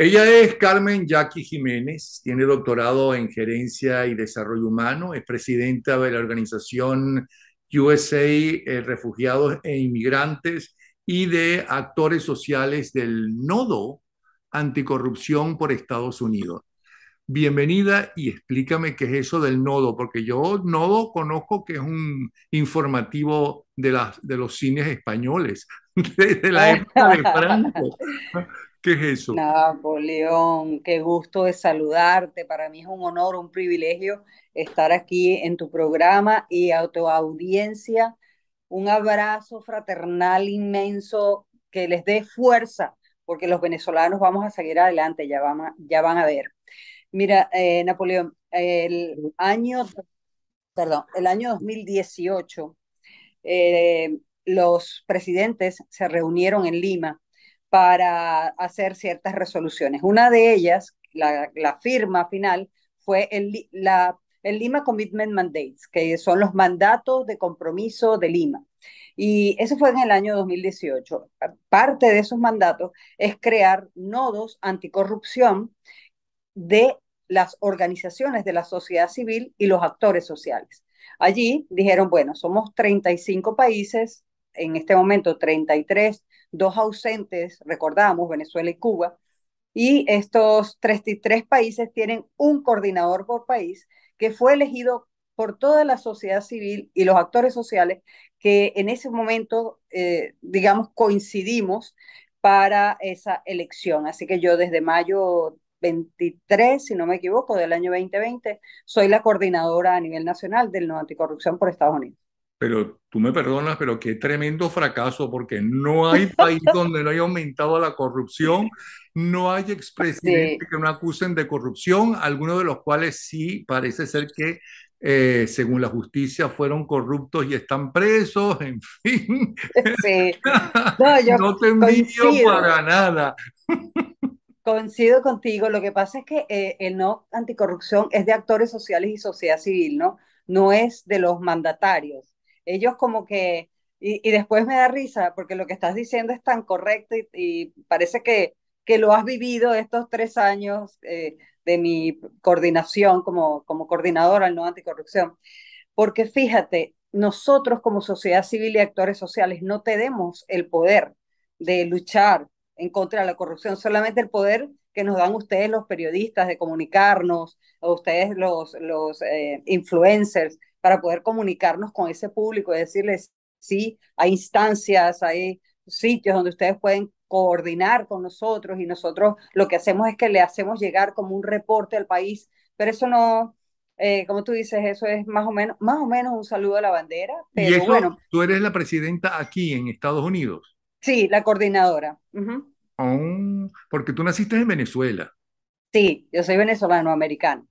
Ella es Carmen Jackie Jiménez, tiene doctorado en Gerencia y Desarrollo Humano, es presidenta de la organización USA eh, Refugiados e Inmigrantes y de Actores Sociales del Nodo Anticorrupción por Estados Unidos bienvenida y explícame qué es eso del nodo, porque yo nodo conozco que es un informativo de, las, de los cines españoles, de la época de Franco. ¿Qué es eso? Napoleón, qué gusto de saludarte. Para mí es un honor, un privilegio estar aquí en tu programa y a tu audiencia. Un abrazo fraternal inmenso que les dé fuerza, porque los venezolanos vamos a seguir adelante, ya, van a ver. Mira, eh, Napoleón, el año, perdón, el año 2018, eh, los presidentes se reunieron en Lima para hacer ciertas resoluciones. Una de ellas, la, firma final, fue el, el Lima Commitment Mandates, que son los mandatos de compromiso de Lima. Y eso fue en el año 2018. Parte de esos mandatos es crear nodos anticorrupción de las organizaciones de la sociedad civil y los actores sociales. Allí dijeron, bueno, somos 35 países, en este momento 33 dos ausentes, recordamos, Venezuela y Cuba, y estos 33 países tienen un coordinador por país que fue elegido por toda la sociedad civil y los actores sociales que en ese momento, eh, digamos, coincidimos para esa elección. Así que yo desde mayo 23, si no me equivoco, del año 2020, soy la coordinadora a nivel nacional del No Anticorrupción por Estados Unidos pero tú me perdonas, pero qué tremendo fracaso, porque no hay país donde no haya aumentado la corrupción, no hay expresidentes que no acusen de corrupción, algunos de los cuales sí parece ser que, eh, según la justicia, fueron corruptos y están presos, en fin. No, te envío para nada. Coincido contigo, lo que pasa es que eh, el no anticorrupción es de actores sociales y sociedad civil, ¿no? No es de los mandatarios. Ellos como que, y, después me da risa porque lo que estás diciendo es tan correcto y, parece que, que, lo has vivido estos tres años eh, de mi coordinación como, como coordinadora del No Anticorrupción. Porque fíjate, nosotros como sociedad civil y actores sociales no tenemos el poder de luchar en contra de la corrupción, solamente el poder que nos dan ustedes los periodistas de comunicarnos, o ustedes los, los eh, influencers, para poder comunicarnos con ese público y decirles, sí, hay instancias, hay sitios donde ustedes pueden coordinar con nosotros y nosotros lo que hacemos es que le hacemos llegar como un reporte al país, pero eso no, eh, como tú dices, eso es más o menos, más o menos un saludo a la bandera. Pero y eso, tú eres la presidenta aquí en Estados Unidos. Sí, la coordinadora. porque tú naciste en Venezuela. Sí, yo soy venezolano americano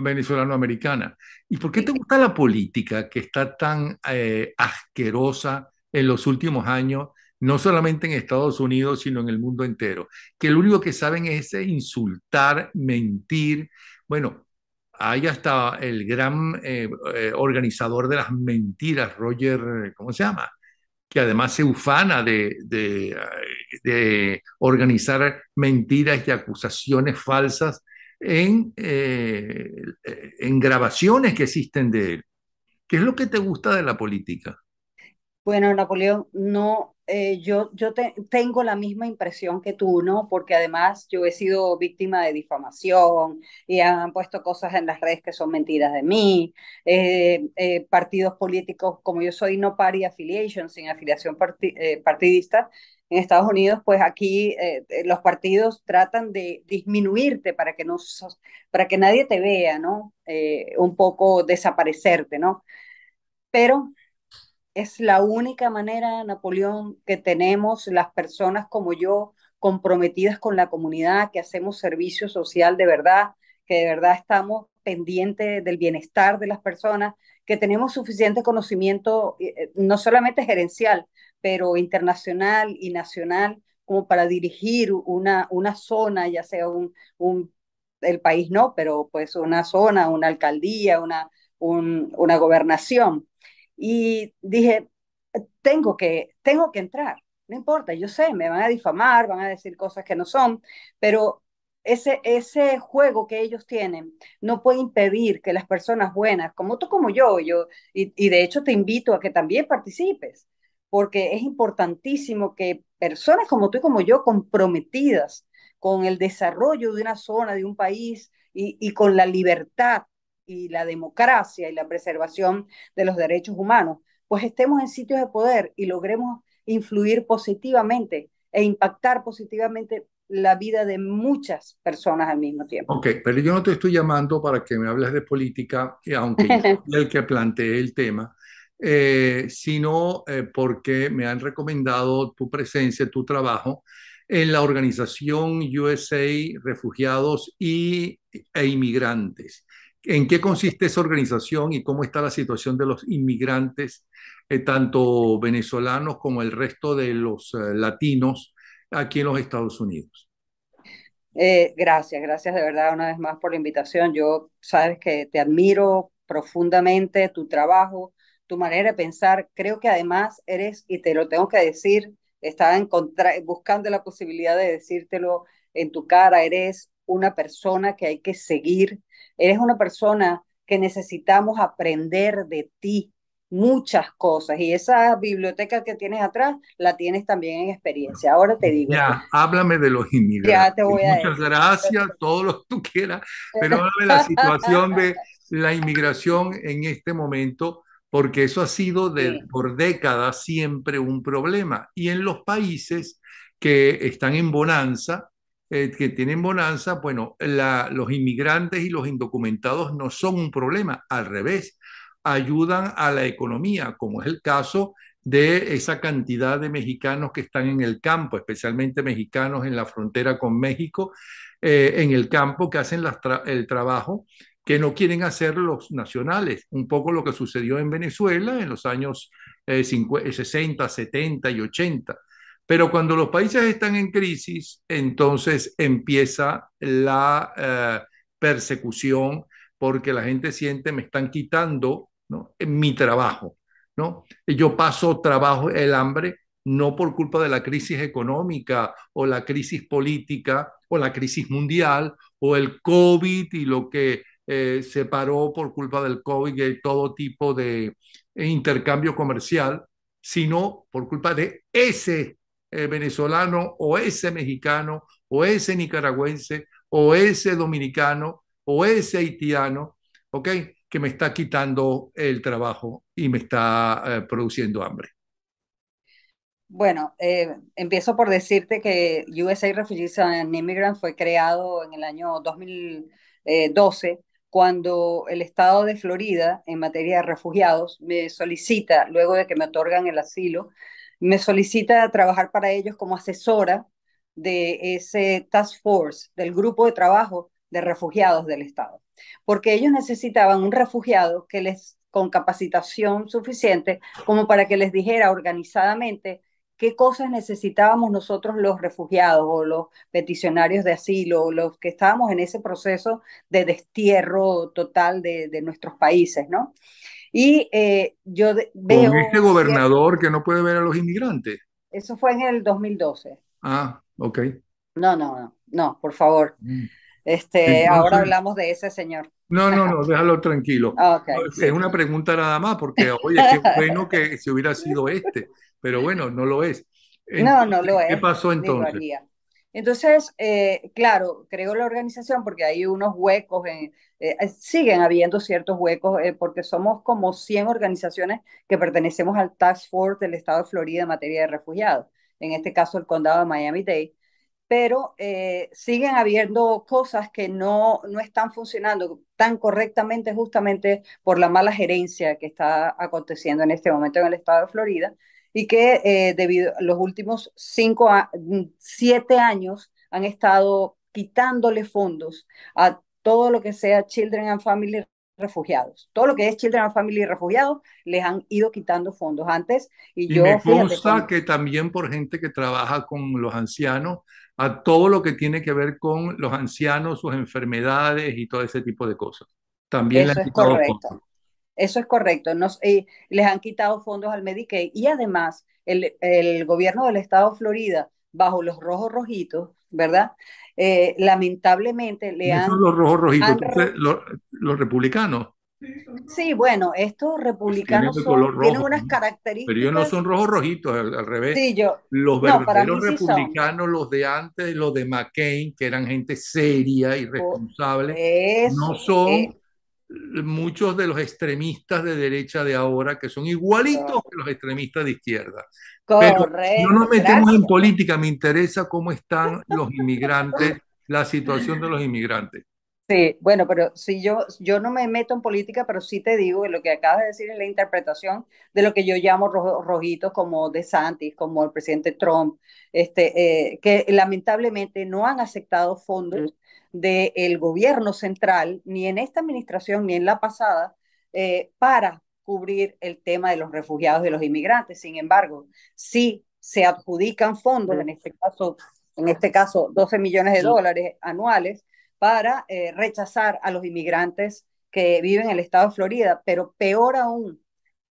venezolano-americana. ¿Y por qué te gusta la política que está tan eh, asquerosa en los últimos años, no solamente en Estados Unidos, sino en el mundo entero? Que lo único que saben es insultar, mentir. Bueno, hay hasta el gran eh, eh, organizador de las mentiras, Roger, ¿cómo se llama? que además se ufana de, de organizar mentiras y acusaciones falsas eh, en, grabaciones que existen de él. ¿Qué es lo que te gusta de la política? Bueno, Napoleón, no, eh, yo, yo tengo la misma impresión que tú, ¿no? Porque además yo he sido víctima de difamación y han puesto cosas en las redes que son mentiras de mí. Eh, eh, partidos políticos, como yo soy no party affiliation, sin afiliación partidista, en Estados Unidos, pues aquí los partidos tratan de disminuirte para que, no para que nadie te vea, ¿no? un poco desaparecerte, ¿no? Pero es la única manera, Napoleón, que tenemos las personas como yo comprometidas con la comunidad, que hacemos servicio social de verdad, que de verdad estamos pendientes del bienestar de las personas, que tenemos suficiente conocimiento, eh, eh, no solamente gerencial, pero internacional y nacional, como para dirigir una, una zona, ya sea un, el país no, pero pues una zona, una alcaldía, una, una gobernación y dije, tengo que, tengo que entrar, no importa, yo sé, me van a difamar, van a decir cosas que no son, pero ese, ese juego que ellos tienen no puede impedir que las personas buenas, como tú, como yo, yo y, y de hecho te invito a que también participes, porque es importantísimo que personas como tú y como yo, comprometidas con el desarrollo de una zona, de un país y, y con la libertad y la democracia y la preservación de los derechos humanos, pues estemos en sitios de poder y logremos influir positivamente e impactar positivamente la vida de muchas personas al mismo tiempo. Ok, pero yo no te estoy llamando para que me hables de política, aunque yo el que planteé el tema, eh, sino eh, porque me han recomendado tu presencia, tu trabajo en la organización USA Refugiados y, e Inmigrantes. ¿En qué consiste esa organización y cómo está la situación de los inmigrantes, eh, tanto venezolanos como el resto de los eh, latinos aquí en los Estados Unidos? Eh, gracias, gracias de verdad una vez más por la invitación. Yo sabes que te admiro profundamente tu trabajo, tu manera de pensar. Creo que además eres, y te lo tengo que decir, estaba buscando la posibilidad de decírtelo en tu cara, eres una persona que hay que seguir, eres una persona que necesitamos aprender de ti muchas cosas y esa biblioteca que tienes atrás la tienes también en experiencia. Ahora te digo. Ya, háblame de los inmigrantes. Muchas gracias, todo lo que tú quieras, pero de la situación de la inmigración en este momento, porque eso ha sido por décadas siempre un problema. Y en los países que están en bonanza, eh, que tienen bonanza, bueno, los inmigrantes y los indocumentados no son un problema, al revés, ayudan a la economía, como es el caso de esa cantidad de mexicanos que están en el campo, especialmente mexicanos en la frontera con México, eh, en el campo que hacen el trabajo que no quieren hacer los nacionales, un poco lo que sucedió en Venezuela en los años 60, eh, 70 y 80. Pero cuando los países están en crisis, entonces empieza la eh, persecución porque la gente siente me están quitando mi trabajo. ¿no? Yo paso trabajo, el hambre, no por culpa de la crisis económica o la crisis política o la crisis mundial o el COVID y lo que eh, se paró por culpa del COVID y todo tipo de intercambio comercial, sino por culpa de ese eh, venezolano o ese mexicano o ese nicaragüense o ese dominicano o ese haitiano, ¿ok? Que me está quitando el trabajo y me está eh, produciendo hambre. Bueno, eh, empiezo por decirte que USA Refugees and Immigrants fue creado en el año 2012 cuando el estado de Florida, en materia de refugiados, me solicita, luego de que me otorgan el asilo, me solicita trabajar para ellos como asesora de ese task force, del grupo de trabajo de refugiados del Estado, porque ellos necesitaban un refugiado que les con capacitación suficiente como para que les dijera organizadamente qué cosas necesitábamos nosotros los refugiados o los peticionarios de asilo o los que estábamos en ese proceso de destierro total de, de nuestros países, ¿no? Y eh, yo veo... Con este gobernador que no puede ver a los inmigrantes. Eso fue en el 2012. Ah, ok. No, no, no, no, por favor. Mm. Este, ahora hablamos de ese señor. No, no, no, déjalo tranquilo. Ah, es una pregunta nada más, porque oye, qué bueno que si hubiera sido este, pero bueno, no lo es. no, no lo es. ¿Qué pasó entonces? Entonces, eh, claro, creo la organización porque hay unos huecos, eh, eh, siguen habiendo ciertos huecos, porque somos como 100 organizaciones que pertenecemos al Task Force del Estado de Florida en materia de refugiados, en este caso el condado de Miami-Dade, pero siguen habiendo cosas que no están funcionando tan correctamente justamente por la mala gerencia que está aconteciendo en este momento en el Estado de Florida y que eh, debido a los últimos cinco a, mm, siete años han estado quitándole fondos a todo lo que sea Children and Family refugiados. Todo lo que es Children and Family refugiados les han ido quitando fondos antes. Y, yo, me consta que también por gente que trabaja con los ancianos, a todo lo que tiene que ver con los ancianos, sus enfermedades y todo ese tipo de cosas. También eso es correcto. Eso es correcto. Eh, les han quitado fondos al Medicaid y además el, gobierno del estado de Florida, bajo los rojos rojitos, ¿verdad? Eh, lamentablemente le han... los rojos rojitos, los, republicanos. Sí, bueno, estos republicanos tienen, unas características... Pero ellos no son rojos rojitos, al, revés. Los verdaderos republicanos, los de antes, los de McCain, que eran gente seria y responsable, no son... Eh, muchos de los extremistas de derecha de ahora, que son igualitos que los extremistas de izquierda. Correcto, no nos metemos en política, me interesa cómo están los inmigrantes, la situación de los inmigrantes. Sí, bueno, pero si yo, yo no me meto en política, pero sí te digo que lo que acabas de decir es la interpretación de lo que yo llamo rojitos como De Santis, como el presidente Trump, este, eh, que lamentablemente no han aceptado fondos del gobierno central, ni en esta administración ni en la pasada, eh, para cubrir el tema de los refugiados, de los inmigrantes. Sin embargo, sí se adjudican fondos, en este caso, en este caso 12 millones de dólares anuales, para eh, rechazar a los inmigrantes que viven en el estado de Florida, pero peor aún,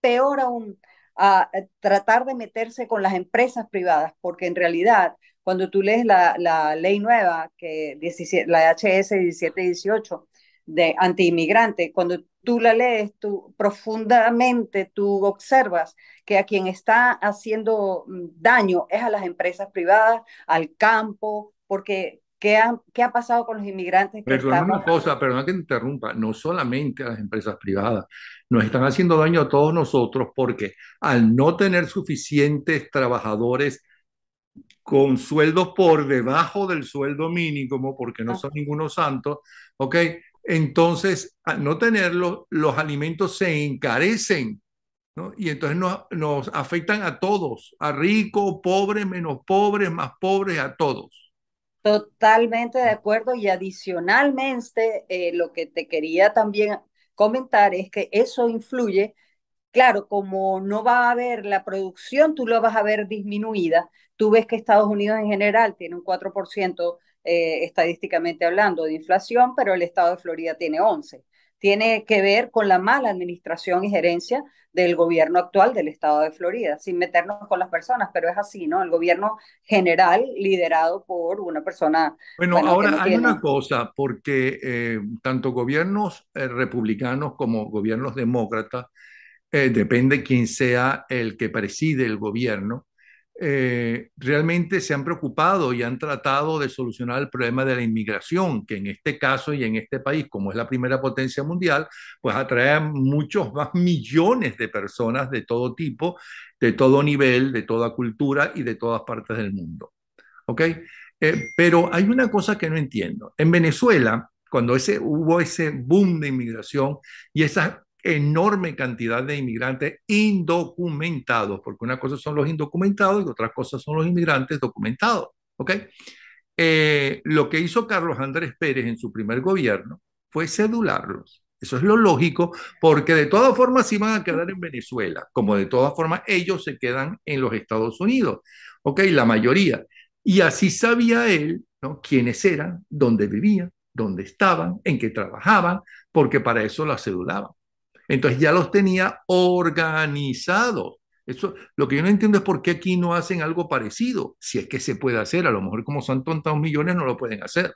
peor aún, a tratar de meterse con las empresas privadas, porque en realidad cuando tú lees la, la ley nueva, que 17, la HS 1718 de anti-inmigrante, cuando tú la lees, tú profundamente tú observas que a quien está haciendo mm, daño es a las empresas privadas, al campo, porque ¿Qué ha, ¿Qué ha, pasado con los inmigrantes? Que una cosa, perdón que interrumpa, no solamente a las empresas privadas, nos están haciendo daño a todos nosotros porque al no tener suficientes trabajadores con sueldos por debajo del sueldo mínimo, porque no son ninguno santos, ¿ok? Entonces, al no tenerlos, los alimentos se encarecen, ¿no? Y entonces nos, afectan a todos, a ricos, pobres, menos pobres, más pobres, a todos. Totalmente de acuerdo y adicionalmente eh, lo que te quería también comentar es que eso influye Claro, como no va a haber la producción, tú lo vas a ver disminuida. Tú ves que Estados Unidos en general tiene un 4% eh, estadísticamente hablando de inflación, pero el estado de Florida tiene 11%. Tiene que ver con la mala administración y gerencia del gobierno actual del estado de Florida, sin meternos con las personas, pero es así, ¿no? El gobierno general liderado por una persona. Bueno, ahora hay una cosa, porque eh, tanto gobiernos eh, republicanos como gobiernos demócratas eh, depende quién sea el que preside el gobierno, eh, realmente se han preocupado y han tratado de solucionar el problema de la inmigración, que en este caso y en este país, como es la primera potencia mundial, pues atrae muchos más millones de personas de todo tipo, de todo nivel, de toda cultura y de todas partes del mundo. ¿Ok? Eh, pero hay una cosa que no entiendo. En Venezuela, cuando ese, hubo ese boom de inmigración y esas enorme cantidad de inmigrantes indocumentados, porque una cosa son los indocumentados y otra cosa son los inmigrantes documentados. ¿ok? Eh, lo que hizo Carlos Andrés Pérez en su primer gobierno fue cedularlos. Eso es lo lógico, porque de todas formas se van a quedar en Venezuela, como de todas formas ellos se quedan en los Estados Unidos, ¿ok? La mayoría. Y así sabía él, ¿no? Quiénes eran, dónde vivían, dónde estaban, en qué trabajaban, porque para eso la cedulaban. Entonces ya los tenía organizados. Eso, lo que yo no entiendo es por qué aquí no hacen algo parecido, si es que se puede hacer. A lo mejor como son tontos millones no lo pueden hacer.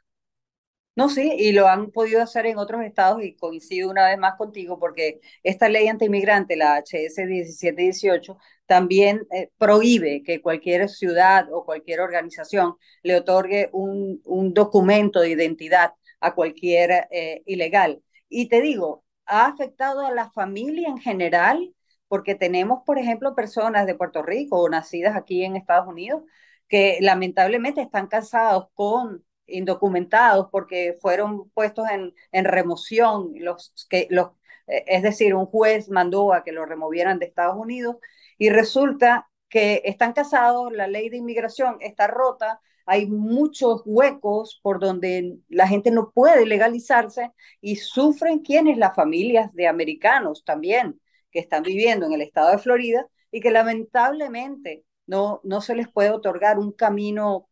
No, sí, y lo han podido hacer en otros estados y coincido una vez más contigo porque esta ley anti-inmigrante, la HS 1718, también eh, prohíbe que cualquier ciudad o cualquier organización le otorgue un, un documento de identidad a cualquier eh, ilegal. Y te digo, ha afectado a la familia en general, porque tenemos, por ejemplo, personas de Puerto Rico o nacidas aquí en Estados Unidos que lamentablemente están casados con indocumentados porque fueron puestos en, en remoción, los que, los, e, es decir, un juez mandó a que los removieran de Estados Unidos y resulta que están casados, la ley de inmigración está rota, hay muchos huecos por donde la gente no puede legalizarse y sufren quienes las familias de americanos también que están viviendo en el estado de Florida y que lamentablemente no, no se les puede otorgar un camino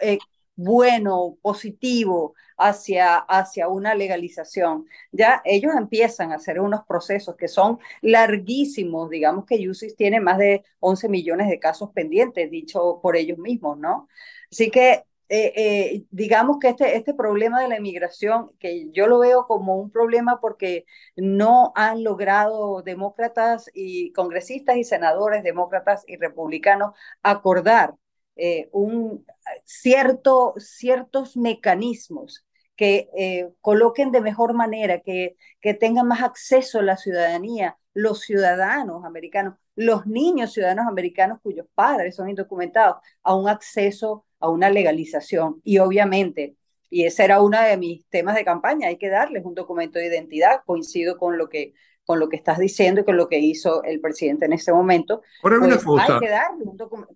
eh, bueno, positivo hacia, hacia una legalización. Ya ellos empiezan a hacer unos procesos que son larguísimos, digamos que UCIS tiene más de 11 millones de casos pendientes, dicho por ellos mismos, ¿no? Así que eh, eh, digamos que este, este problema de la inmigración, que yo lo veo como un problema porque no han logrado demócratas y congresistas y senadores demócratas y republicanos acordar eh, un, cierto, ciertos mecanismos que eh, coloquen de mejor manera, que, que tengan más acceso la ciudadanía, los ciudadanos americanos, los niños ciudadanos americanos cuyos padres son indocumentados, a un acceso a una legalización. Y obviamente, y ese era uno de mis temas de campaña, hay que darles un documento de identidad, coincido con lo que con lo que estás diciendo y con lo que hizo el presidente en este momento. una pues, Hay que darle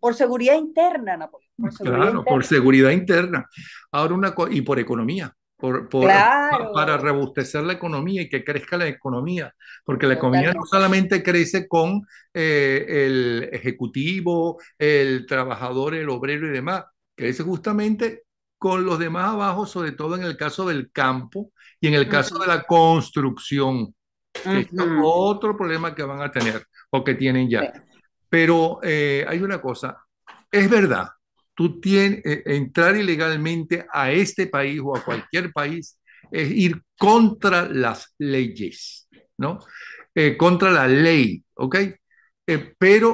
por seguridad interna, Napoleón. Por seguridad claro, interna. por seguridad interna. Ahora una y por economía. Por, para rebustecer la economía y que crezca la economía, porque la economía no solamente crece con eh, el ejecutivo, el trabajador, el obrero y demás, crece justamente con los demás abajo, sobre todo en el caso del campo y en el caso de la construcción, otro problema que van a tener o que tienen ya. Pero eh, hay una cosa, es verdad, tú tienes, eh, entrar ilegalmente a este país o a cualquier país es ir contra las leyes, ¿no? Eh, contra la ley, ¿ok? pero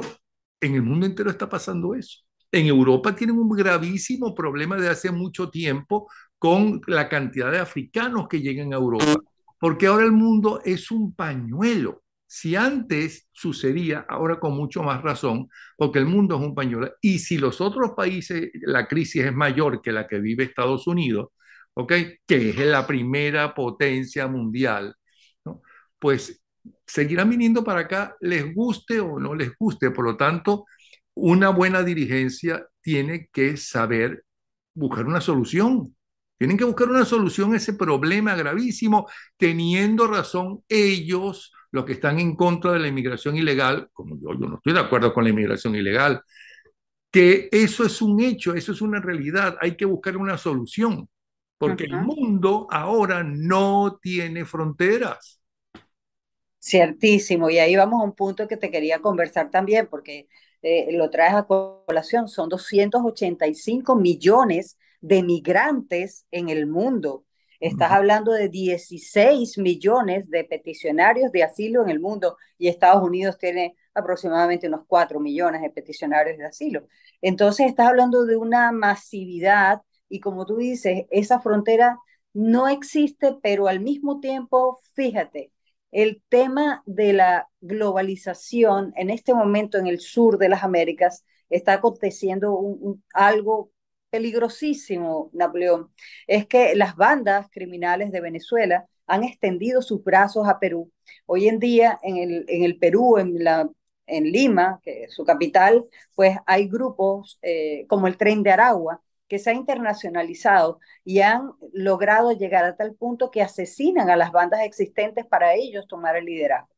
en el mundo entero está pasando eso. En Europa tienen un gravísimo problema de hace mucho tiempo con la cantidad de africanos que llegan a Europa porque ahora el mundo es un pañuelo. Si antes sucedía, ahora con mucho más razón, porque el mundo es un pañuelo. Y si los otros países, la crisis es mayor que la que vive Estados Unidos, ¿okay? que es la primera potencia mundial, pues seguirán viniendo para acá, les guste o no les guste. Por lo tanto, una buena dirigencia tiene que saber buscar una solución tienen que buscar una solución a ese problema gravísimo, teniendo razón ellos, los que están en contra de la inmigración ilegal, como yo, yo no estoy de acuerdo con la inmigración ilegal, que eso es un hecho, eso es una realidad, hay que buscar una solución, porque el mundo ahora no tiene fronteras. Ciertísimo, y ahí vamos a un punto que te quería conversar también, porque eh, lo traes a colación, son 285 millones de migrantes en el mundo. Estás hablando de 16 millones de peticionarios de asilo en el mundo y Estados Unidos tiene aproximadamente unos 4 millones de peticionarios de asilo. Entonces estás hablando de una masividad y como tú dices, esa frontera no existe, pero al mismo tiempo, fíjate, el tema de la globalización en este momento en el sur de las Américas está aconteciendo algo peligrosísimo, Napoleón, es que las bandas criminales de Venezuela han extendido sus brazos a Perú. Hoy en día en el, Perú, en, Lima, que es su capital, pues hay grupos eh, como el Tren de Aragua que se ha internacionalizado y han logrado llegar a tal punto que asesinan a las bandas existentes para ellos tomar el liderazgo.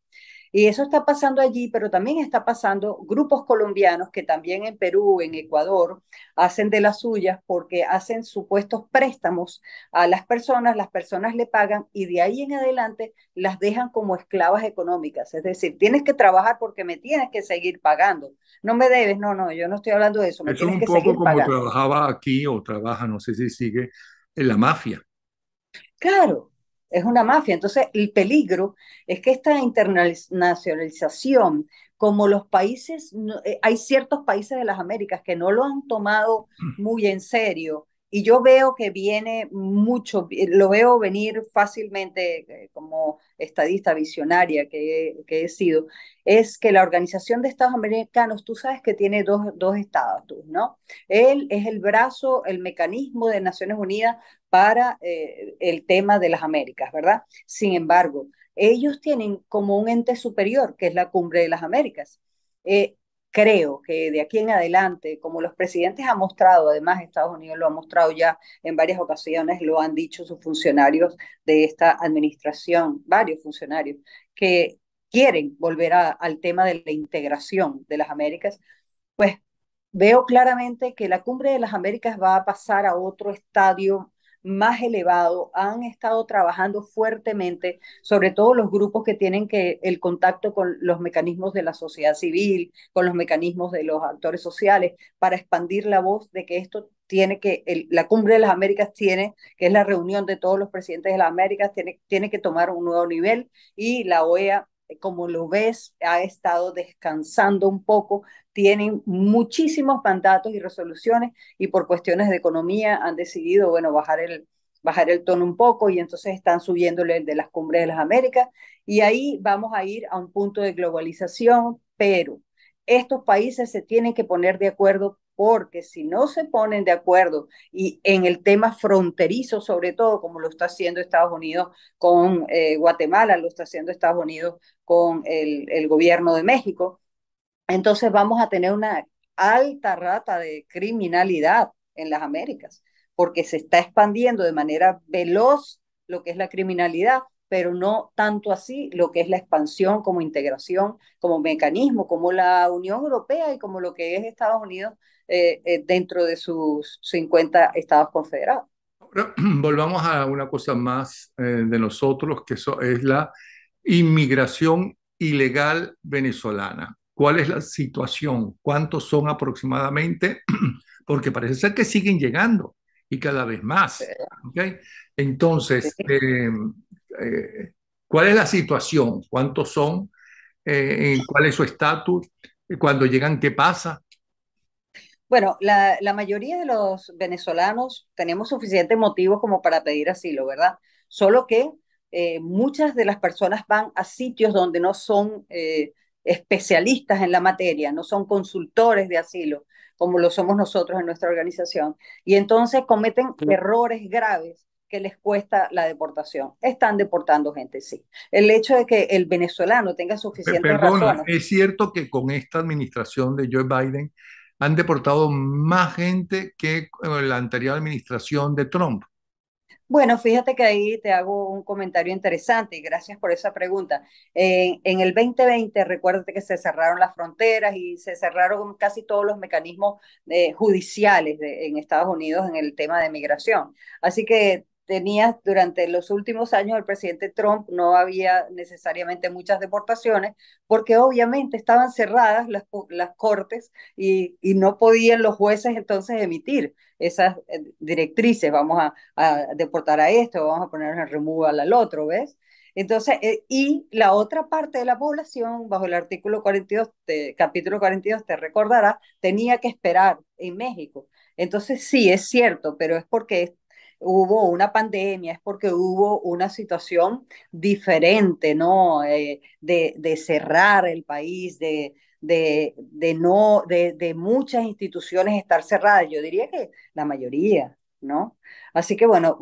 Y eso está pasando allí, pero también está pasando grupos colombianos que también en Perú, en Ecuador, hacen de las suyas porque hacen supuestos préstamos a las personas, las personas le pagan y de ahí en adelante las dejan como esclavas económicas. Es decir, tienes que trabajar porque me tienes que seguir pagando. No me debes, no, no, yo no estoy hablando de eso. Me es un poco como trabajaba aquí o trabaja, no sé si sigue, en la mafia. Claro, es una mafia. Entonces, el peligro es que esta internacionalización, como los países, eh, hay ciertos países de las Américas que no lo han tomado muy en serio, y yo veo que viene mucho, lo veo venir fácilmente eh, como estadista visionaria que, he sido, es que la Organización de Estados Americanos, tú sabes que tiene dos, dos ¿no? Él es el brazo, el mecanismo de Naciones Unidas para eh, el tema de las Américas, ¿verdad? Sin embargo, ellos tienen como un ente superior, que es la Cumbre de las Américas. Eh, creo que de aquí en adelante, como los presidentes han mostrado, además Estados Unidos lo ha mostrado ya en varias ocasiones, lo han dicho sus funcionarios de esta administración, varios funcionarios, que quieren volver al tema de la integración de las Américas, pues veo claramente que la cumbre de las Américas va a pasar a otro estadio más elevado, han estado trabajando fuertemente, sobre todo los grupos que tienen que el contacto con los mecanismos de la sociedad civil, con los mecanismos de los actores sociales, para expandir la voz de que esto tiene que, la cumbre de las Américas tiene, que es la reunión de todos los presidentes de las Américas, tiene, tiene que tomar un nuevo nivel y la OEA eh, como lo ves, ha estado descansando un poco, tienen muchísimos mandatos y resoluciones y por cuestiones de economía han decidido, bueno, bajar el, bajar el tono un poco y entonces están subiéndole el de las cumbres de las Américas y ahí vamos a ir a un punto de globalización, pero estos países se tienen que poner de acuerdo porque si no se ponen de acuerdo y en el tema fronterizo sobre todo, como lo está haciendo Estados Unidos con eh, Guatemala, lo está haciendo Estados Unidos con el gobierno de México, entonces vamos a tener una alta rata de criminalidad en las Américas, porque se está expandiendo de manera veloz lo que es la criminalidad pero no tanto así lo que es la expansión como integración, como mecanismo, como la Unión Europea y como lo que es Estados Unidos eh, eh, dentro de sus 50 estados confederados. volvamos a una cosa más eh, de nosotros, que eso es la inmigración ilegal venezolana. ¿Cuál es la situación? ¿Cuántos son aproximadamente? Porque parece ser que siguen llegando y cada vez más. Entonces, em, eh, cuál es la situación, cuántos son, eh, cuál es su estatus, cuando llegan, qué pasa. Bueno, la, mayoría de los venezolanos tenemos suficientes motivos como para pedir asilo, ¿verdad? Solo que eh, muchas de las personas van a sitios donde no son especialistas en la materia, no son consultores de asilo, como lo somos nosotros en nuestra organización, y entonces cometen errores graves que les cuesta la deportación. Están deportando gente, sí. El hecho de que el venezolano tenga suficiente Perdona, Es cierto que con esta administración de Joe Biden han deportado más gente que con eh, la anterior administración de Trump. Bueno, fíjate que ahí te hago un comentario interesante y gracias por esa pregunta. en el 2020, recuérdate que se cerraron las fronteras y se cerraron casi todos los mecanismos eh, judiciales en Estados Unidos en el tema de migración. Así que tenías durante los últimos años el presidente Trump no había necesariamente muchas deportaciones porque obviamente estaban cerradas las, las cortes y, y, no podían los jueces entonces emitir esas eh, directrices, vamos a, deportar a esto vamos a poner en removal al otro, ¿ves? Entonces, eh, y la otra parte de la población, bajo el artículo 42, capítulo 42, te recordará, tenía que esperar en México. Entonces, sí, es cierto, pero es porque hubo una pandemia, es porque hubo una situación diferente, ¿no? Eh, de, de, cerrar el país, de, de, de no, de, muchas instituciones estar cerradas. Yo diría que la mayoría, ¿no? Así que bueno,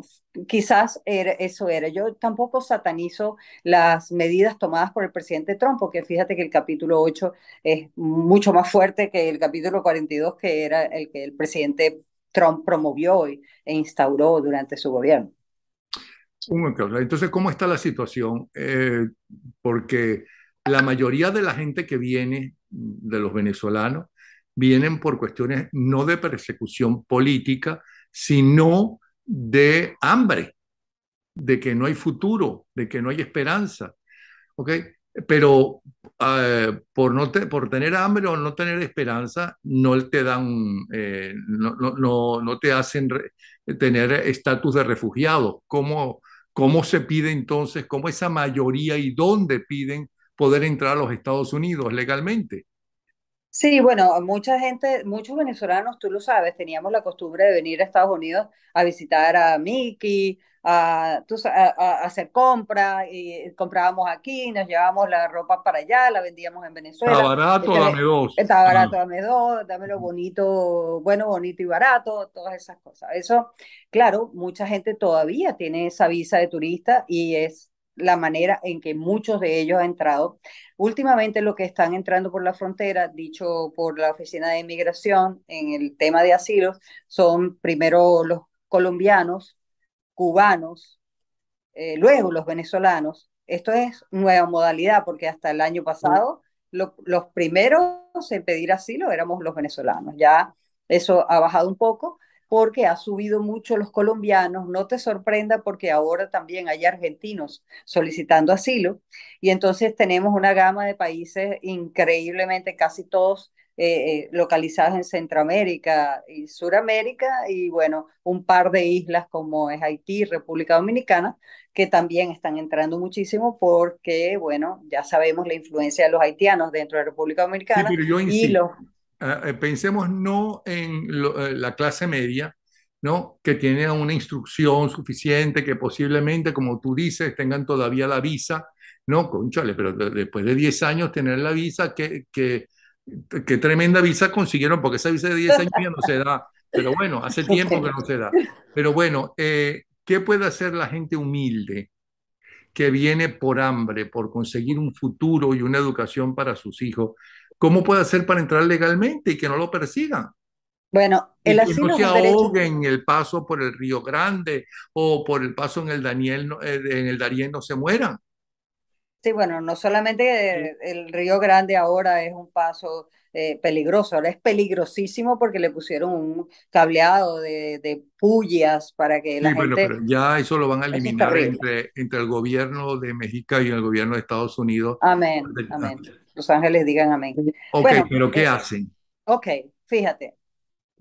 quizás eso era. Yo tampoco satanizo las medidas tomadas por el presidente Trump, porque fíjate que el capítulo 8 es mucho más fuerte que el capítulo 42, que era el que el presidente Trump promovió e instauró durante su gobierno. Entonces, ¿cómo está la situación? Eh, porque la mayoría de la gente que viene, de los venezolanos, vienen por cuestiones no de persecución política, sino de hambre, de que no hay futuro, de que no hay esperanza. ¿okay? pero eh, por, no por tener hambre o no tener esperanza, no te dan, eh, no, no, no, te hacen tener estatus de refugiado. ¿Cómo, ¿Cómo se pide entonces, cómo esa mayoría y dónde piden poder entrar a los Estados Unidos legalmente? Sí, bueno, mucha gente, muchos venezolanos, tú lo sabes, teníamos la costumbre de venir a Estados Unidos a visitar a Mickey, a, a, hacer compras, y comprábamos aquí, nos llevábamos la ropa para allá, la vendíamos en Venezuela. Está barato, ah. dame dos. Está barato, dame dos, lo bonito, bueno, bonito y barato, todas esas cosas. Eso, claro, mucha gente todavía tiene esa visa de turista y es la manera en que muchos de ellos han entrado. Últimamente lo que están entrando por la frontera, dicho por la Oficina de Inmigración en el tema de asilos, son primero los colombianos, cubanos, eh, luego los venezolanos. Esto es nueva modalidad porque hasta el año pasado los primeros en pedir asilo éramos los venezolanos. Ya eso ha bajado un poco, porque ha subido mucho los colombianos. No te sorprenda porque ahora también hay argentinos solicitando asilo y entonces tenemos una gama de países increíblemente, casi todos eh, eh, localizados en Centroamérica y Suramérica y bueno, un par de islas como es Haití, República Dominicana, que también están entrando muchísimo porque, bueno, ya sabemos la influencia de los haitianos dentro de la República Dominicana y los Ah, eh, pensemos no en eh, la clase media, ¿no? que tiene una instrucción suficiente, que posiblemente, como tú dices, tengan todavía la visa, ¿no? Conchale, pero después de 10 años tener la visa, que, que, tremenda visa consiguieron, porque esa visa de 10 años ya no se da. Pero bueno, hace tiempo que no se da. Pero bueno, eh, ¿qué puede hacer la gente humilde que viene por hambre, por conseguir un futuro y una educación para sus hijos? ¿Cómo puede hacer para entrar legalmente y que no lo persigan? Bueno, el y asilo no se ahoguen el paso por el Río Grande o por el paso en el Daniel, eh, en el Darién no se mueran. Sí, bueno, no solamente el, Río Grande ahora es un paso eh, peligroso, ahora es peligrosísimo porque le pusieron un cableado de, de pullas para que la sí, gente... Pero, ya eso lo van a eliminar entre, entre el gobierno de México y el gobierno de Estados Unidos. Amén, amén los ángeles digan amén. Ok, pero ¿qué eh, hacen? Ok, fíjate.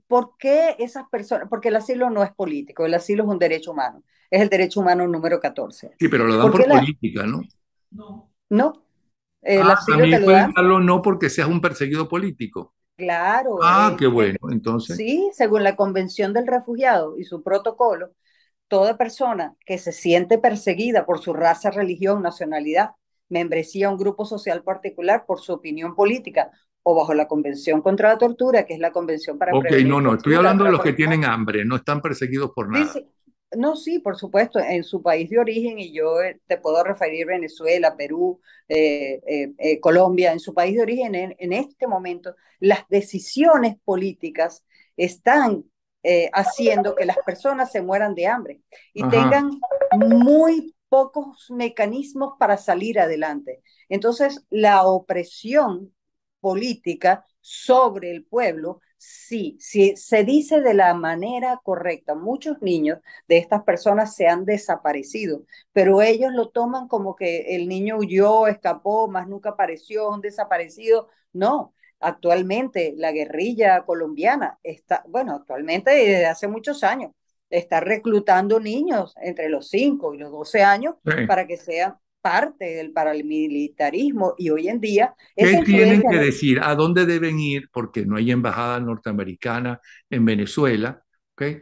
¿Por qué esas personas? Porque el asilo no es político, el asilo es un derecho humano. Es el derecho humano número 14. Sí, pero lo dan por, política, ¿no? ¿no? No. Ah, también no porque seas un perseguido político. Claro. Ah, eh, qué bueno, entonces. Sí, según la Convención del Refugiado y su protocolo, toda persona que se siente perseguida por su raza, religión, nacionalidad membresía a un grupo social particular por su opinión política o bajo la Convención contra la Tortura, que es la Convención para... Ok, no, no, estoy hablando de los que tienen hambre, no están perseguidos por nada. No, sí, por supuesto, en su país de origen, y yo eh, te puedo referir Venezuela, Perú, eh, eh, Colombia, en su país de origen, en, este momento, las decisiones políticas están haciendo que las personas se mueran de hambre y tengan muy pocos mecanismos para salir adelante. Entonces, la opresión política sobre el pueblo, sí, se dice de la manera correcta, muchos niños de estas personas se han desaparecido, pero ellos lo toman como que el niño huyó, escapó, más nunca apareció, un desaparecido. No, actualmente la guerrilla colombiana está, bueno, actualmente desde hace muchos años, está reclutando niños entre los 5 y los 12 años para que sean parte del paramilitarismo y hoy en día... ¿Qué tienen que decir? ¿A dónde deben ir? Porque no hay embajada norteamericana en Venezuela. Eh,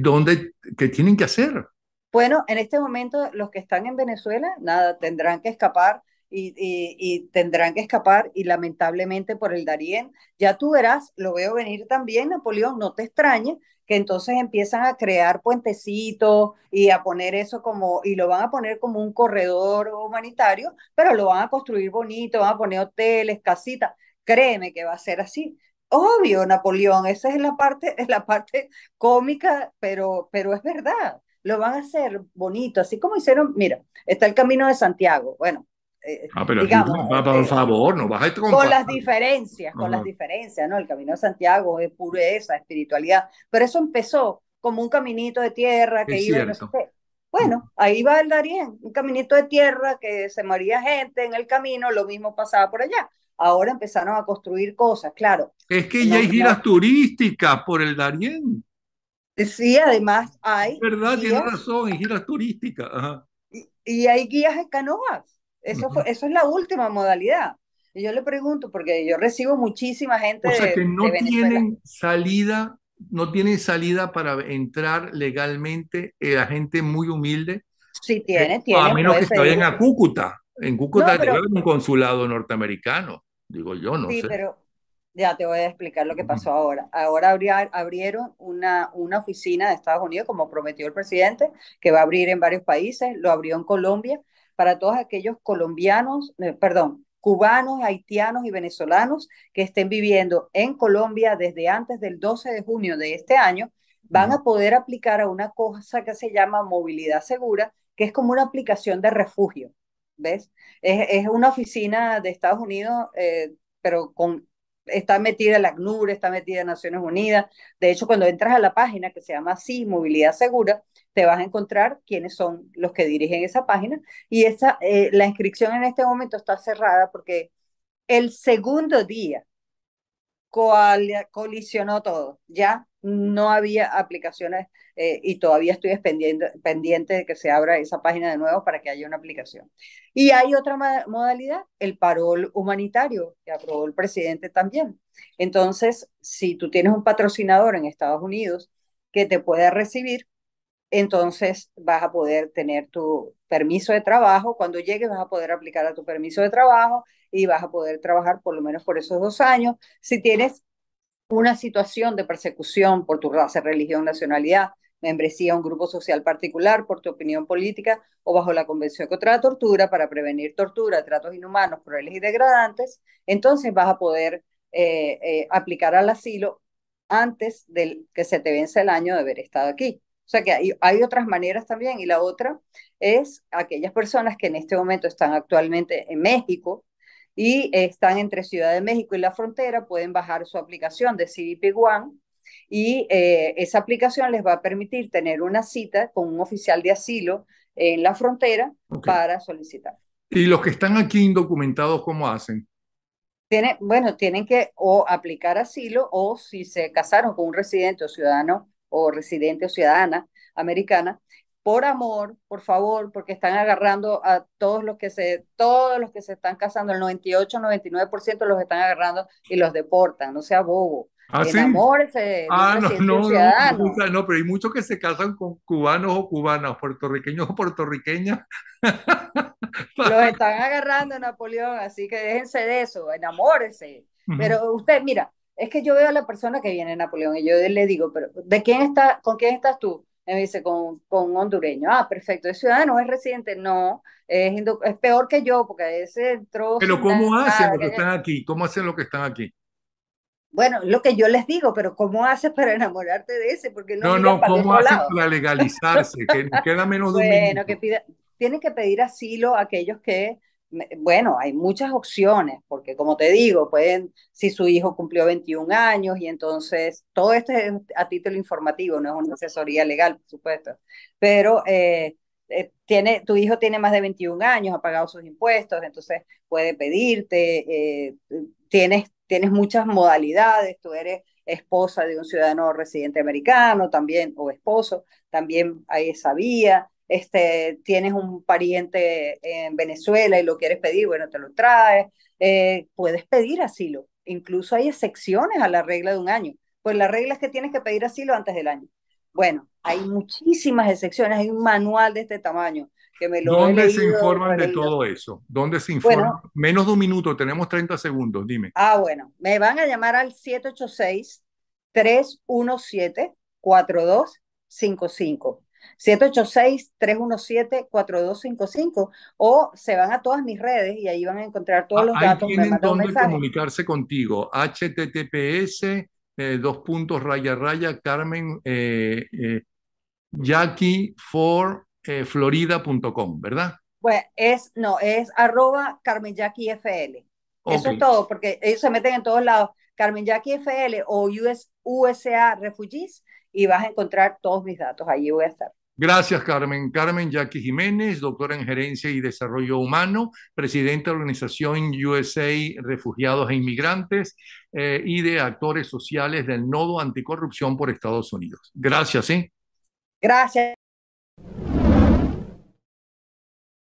¿Dónde, ¿Qué tienen que hacer? Bueno, en este momento los que están en Venezuela, nada, tendrán que escapar y, tendrán que escapar y lamentablemente por el Darién. Ya tú verás, lo veo venir también, Napoleón, no te extrañe que entonces empiezan a crear puentecitos y a poner eso como, y lo van a poner como un corredor humanitario, pero lo van a construir bonito, van a poner hoteles, casitas. Créeme que va a ser así. Obvio, Napoleón, esa es la parte, es la parte cómica, pero, pero es verdad. Lo van a hacer bonito, así como hicieron, mira, está el Camino de Santiago. Bueno, eh, ah, pero digamos, por eh, favor, no vas a con, con las diferencias, con las diferencias, ¿no? El Camino de Santiago es pureza, espiritualidad, pero eso empezó como un caminito de tierra que iba, Bueno, ahí va el Darién, un caminito de tierra que se moría gente en el camino, lo mismo pasaba por allá. Ahora empezaron a construir cosas, claro. Es que ya hay giras turísticas por el Darién. Sí, además hay. verdad, tiene razón, hay giras turísticas. Y, y hay guías en canoas. Eso, es la última modalidad. Y yo le pregunto, porque yo recibo muchísima gente. O sea, que no tienen salida, no tienen salida para entrar legalmente la gente muy humilde. Sí, tiene, eh, tiene. A menos que se vayan a Cúcuta. En Cúcuta no, un consulado norteamericano, digo yo, no sé. Sí, pero ya te voy a explicar lo que pasó ahora. Ahora abrieron una, una oficina de Estados Unidos, como prometió el presidente, que va a abrir en varios países, lo abrió en Colombia para todos aquellos colombianos, eh, perdón, cubanos, haitianos y venezolanos que estén viviendo en Colombia desde antes del 12 de junio de este año, van a poder aplicar a una cosa que se llama movilidad segura, que es como una aplicación de refugio, ¿ves? Es, una oficina de Estados Unidos, eh, pero con está metida la CNUR, está metida Naciones Unidas. De hecho, cuando entras a la página que se llama así, Movilidad Segura, te vas a encontrar quiénes son los que dirigen esa página. Y esa, eh, la inscripción en este momento está cerrada porque el segundo día colisionó todo. Ya no había aplicaciones eh, y todavía estoy pendiente, pendiente de que se abra esa página de nuevo para que haya una aplicación. Y hay otra modalidad, el parol humanitario, que aprobó el presidente también. Entonces, si tú tienes un patrocinador en Estados Unidos que te pueda recibir, entonces vas a poder tener tu permiso de trabajo. Cuando llegues vas a poder aplicar a tu permiso de trabajo y vas a poder trabajar por lo menos por esos dos años. Si tienes una situación de persecución por tu raza, religión, nacionalidad, membresía a un grupo social particular por tu opinión política o bajo la Convención contra la Tortura para prevenir tortura, tratos inhumanos, crueles y degradantes, entonces vas a poder eh, eh, aplicar al asilo antes de que se te vence el año de haber estado aquí. O sea que hay, otras maneras también y la otra es aquellas personas que en este momento están actualmente en México y están entre Ciudad de México y la frontera, pueden bajar su aplicación de CBP One y eh, esa aplicación les va a permitir tener una cita con un oficial de asilo en la frontera para solicitar. ¿Y los que están aquí indocumentados cómo hacen? Tiene, bueno, tienen que o aplicar asilo o si se casaron con un residente o ciudadano o residente o ciudadana americana, por amor, por favor, porque están agarrando a todos los que se, todos los que se están casando, el 98, 99% los están agarrando y los deportan, no sea bobo. Enamórese, ah, ah no, no, pero hay muchos que se casan con cubanos o cubanas, puertorriqueños o puertorriqueñas. los están agarrando, Napoleón, así que déjense de eso, enamórese. Pero usted, mira, es que yo veo a la persona que viene, Napoleón, y yo le digo, pero ¿de quién está, con quién estás tú? me dice, con, hondureño. Ah, perfecto. ¿Es ciudadano? ¿Es residente? No. Es, peor que yo, porque ese entró. Pero ¿cómo hacen los que están aquí? ¿Cómo hacen los que están aquí? Bueno, lo que yo les digo, pero ¿cómo haces para enamorarte de ese? Porque no, no, ¿cómo haces para legalizarse? que queda menos de que tienen que pedir asilo a aquellos que bueno, hay muchas opciones, porque como te digo, pueden, si su hijo cumplió 21 años y entonces todo esto es a título informativo, no es una asesoría legal, por supuesto, pero eh, eh, tiene, tu hijo tiene más de 21 años, ha pagado sus impuestos, entonces puede pedirte, eh, tienes, tienes muchas modalidades, tú eres esposa de un ciudadano residente americano también, o esposo, también hay esa vía este, tienes un pariente en Venezuela y lo quieres pedir, bueno, te lo traes, eh, puedes pedir asilo. Incluso hay excepciones a la regla de un año. Pues la regla es que tienes que pedir asilo antes del año. Bueno, hay muchísimas excepciones, hay un manual de este tamaño. Que me lo ¿Dónde se informan de, todo eso? ¿Dónde se informa? Menos de un minuto, tenemos 30 segundos, dime. Ah, bueno, me van a llamar al 786 317 4255 786-317-4255 o se van a todas mis redes y ahí van a encontrar todos ah, los datos. Tienen comunicarse contigo. HTTPS, eh, dos puntos, raya, raya, Carmen, eh, eh Jackie for eh, florida.com, ¿verdad? Pues es, no, es arroba Carmen Jackie FL. Eso es todo, porque ellos se meten en todos lados. Carmen Jackie FL o USA Refugees y vas a encontrar todos mis datos. Allí voy a estar. Gracias, Carmen. Carmen Jackie Jiménez, doctora en Gerencia y Desarrollo Humano, presidenta de la organización USA Refugiados e Inmigrantes eh, y de Actores Sociales del Nodo Anticorrupción por Estados Unidos. Gracias, ¿sí? ¿eh? Gracias.